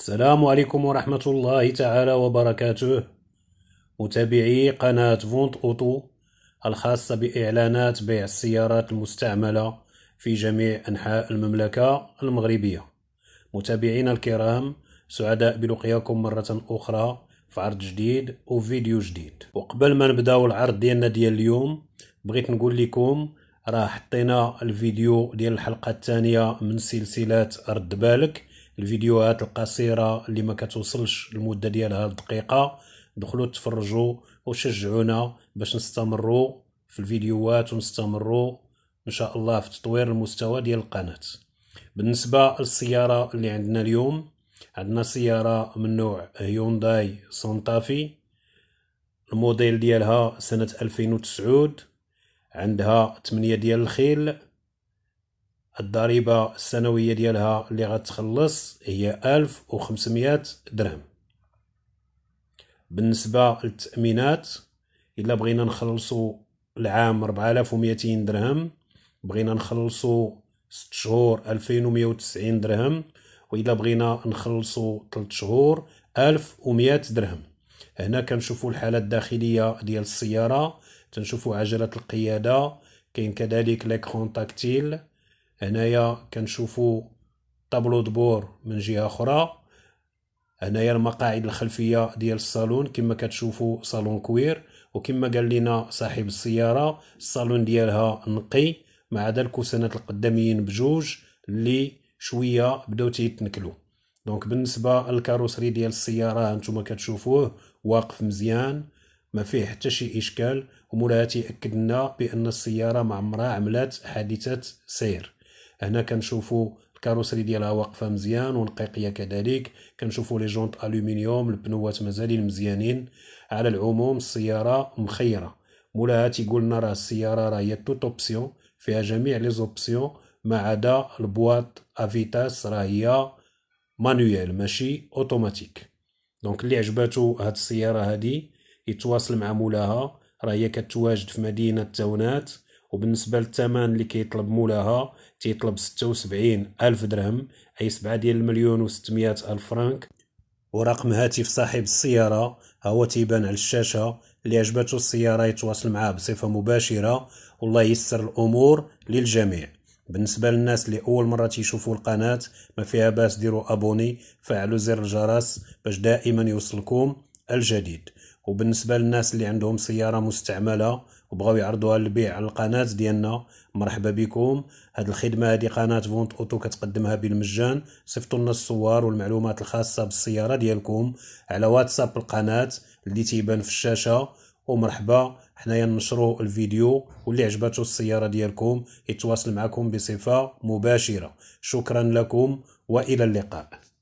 السلام عليكم ورحمة الله تعالى وبركاته متابعي قناة فونت أوتو الخاصة بإعلانات بيع السيارات المستعملة في جميع أنحاء المملكة المغربية متابعينا الكرام سعداء بلقياكم مرة أخرى في عرض جديد وفيديو جديد وقبل ما نبداو العرض ديالنا ديال اليوم بغيت نقول لكم راه حطينا الفيديو ديال الحلقة الثانية من سلسلة رد بالك الفيديوهات القصيره اللي ما كتوصلش المده ديالها لدقيقه دخلوا تفرجوا وشجعونا باش نستمروا في الفيديوهات ونستمروا ان شاء الله في تطوير المستوى ديال القناه بالنسبه للسياره اللي عندنا اليوم عندنا سياره من نوع هيونداي سونتافي الموديل ديالها سنه 2009 عندها 8 ديال الخيل الضريبه السنويه ديالها اللي غتخلص هي ألف وخمسمائة درهم بالنسبه للتامينات الا بغينا نخلصو العام ومئتين درهم بغينا نخلصو ست شهور ألفين وتسعين درهم والا بغينا نخلصو تلت شهور ألف ومئة درهم هنا كنشوفو الحاله الداخليه ديال السياره تنشوفو عجله القياده كاين كذلك ليكرون تاكتيل هنايا كنشوفوا طابلو دبور من جهه اخرى هنايا المقاعد الخلفيه ديال الصالون كما كتشوفوا صالون كوير وكما قال لنا صاحب السياره الصالون ديالها نقي مع عدا الكوسنات القداميين بجوج اللي شويه بداو تيتنكلوا دونك بالنسبه للكاروسري ديال السياره هانتوما كتشوفوه واقف مزيان ما فيه حتى شي اشكال ومولاتي اكدنا بان السياره معمره عملات عملت حادثه سير هنا كنشوفوا الكاروسري ديالها واقفه مزيان والقيقيه كذلك كنشوفوا لي جونط الومنيوم البنوات مازالين مزيانين على العموم السياره مخيره مولاها تيقول لنا راه السياره راه هي توت اوبسيون فيها جميع لي زوبسيون ما عدا البواط افيتاس راه هي مانويل ماشي اوتوماتيك دونك اللي عجباتو هاد السياره هادي يتواصل مع مولاها راه هي كتواجد في مدينه تاونات وبالنسبه للثمن اللي كيطلب مولاها تيطلب 76 الف درهم اي 7 ديال المليون و 600 الف فرانك ورقم هاتف صاحب السياره هو تيبان على الشاشه اللي عجبته السياره يتواصل معاه بصفه مباشره والله يسر الامور للجميع بالنسبه للناس اللي اول مره تيشوفوا القناه ما فيها باس ديروا ابوني فعلوا زر الجرس باش دائما يوصلكم الجديد وبالنسبه للناس اللي عندهم سياره مستعمله وبغاو يعرضوها للبيع على القناه ديالنا مرحبا بكم هاد الخدمه هادي قناه فونت اوتو كتقدمها بالمجان صيفطوا لنا الصور والمعلومات الخاصه بالسياره ديالكم على واتساب القناه اللي تيبان في الشاشه ومرحبا حنايا ننشرو الفيديو واللي عجبته السياره ديالكم يتواصل معكم بصفه مباشره شكرا لكم والى اللقاء